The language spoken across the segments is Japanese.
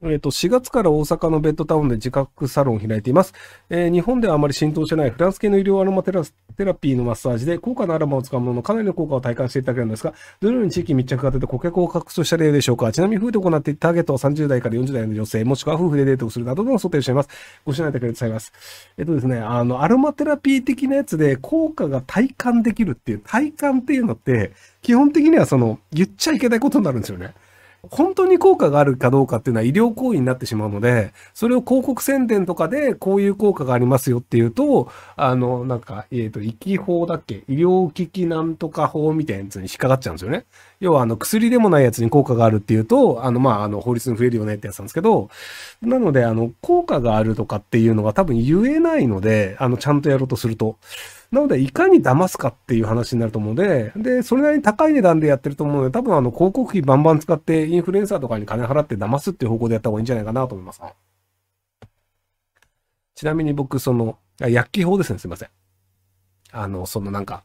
えっと、4月から大阪のベッドタウンで自覚サロンを開いています。えー、日本ではあまり浸透してないフランス系の医療アロマテラテラピーのマッサージで高価なアロマを使うもののかなりの効果を体感していただけるんですが、どのように地域密着が出て顧客を拡張した例でしょうかちなみに夫婦で行っていたターゲットは30代から40代の女性、もしくは夫婦でデートをするなどの想定をしています。ご指援いただけうございます。えっとですね、あの、アロマテラピー的なやつで効果が体感できるっていう、体感っていうのって、基本的にはその、言っちゃいけないことになるんですよね。本当に効果があるかどうかっていうのは医療行為になってしまうので、それを広告宣伝とかでこういう効果がありますよっていうと、あの、なんか、えっ、ー、と、医機法だっけ医療機器なんとか法みたいなやつに引っかかっちゃうんですよね。要は、あの、薬でもないやつに効果があるっていうと、あの、まあ、あの、法律に増えるよねってやつなんですけど、なので、あの、効果があるとかっていうのが多分言えないので、あの、ちゃんとやろうとすると。なので、いかに騙すかっていう話になると思うので、で、それなりに高い値段でやってると思うので、多分あの、広告費バンバン使って、インフルエンサーとかに金払って騙すっていう方向でやった方がいいんじゃないかなと思います。ちなみに僕、その、薬器法ですね、すいません。あの、そのなんか、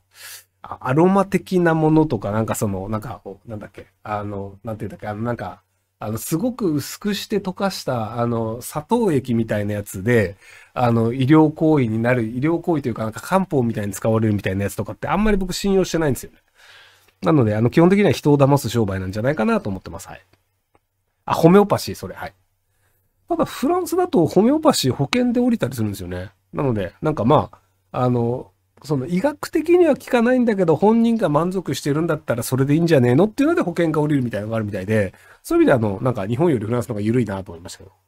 アロマ的なものとか、なんかその、なんか、なんだっけ、あの、なんていうんだっけ、あの、なんか、あの、すごく薄くして溶かした、あの、砂糖液みたいなやつで、あの、医療行為になる、医療行為というか、なんか漢方みたいに使われるみたいなやつとかって、あんまり僕信用してないんですよね。なので、あの、基本的には人を騙す商売なんじゃないかなと思ってます。はい。あ、ホメオパシー、それ、はい。ただ、フランスだとホメオパシー保険で降りたりするんですよね。なので、なんかまあ、あの、その医学的には効かないんだけど、本人が満足してるんだったらそれでいいんじゃねえのっていうので保険が下りるみたいなのがあるみたいで、そういう意味であの、なんか日本よりフランスの方が緩いなと思いましたけど。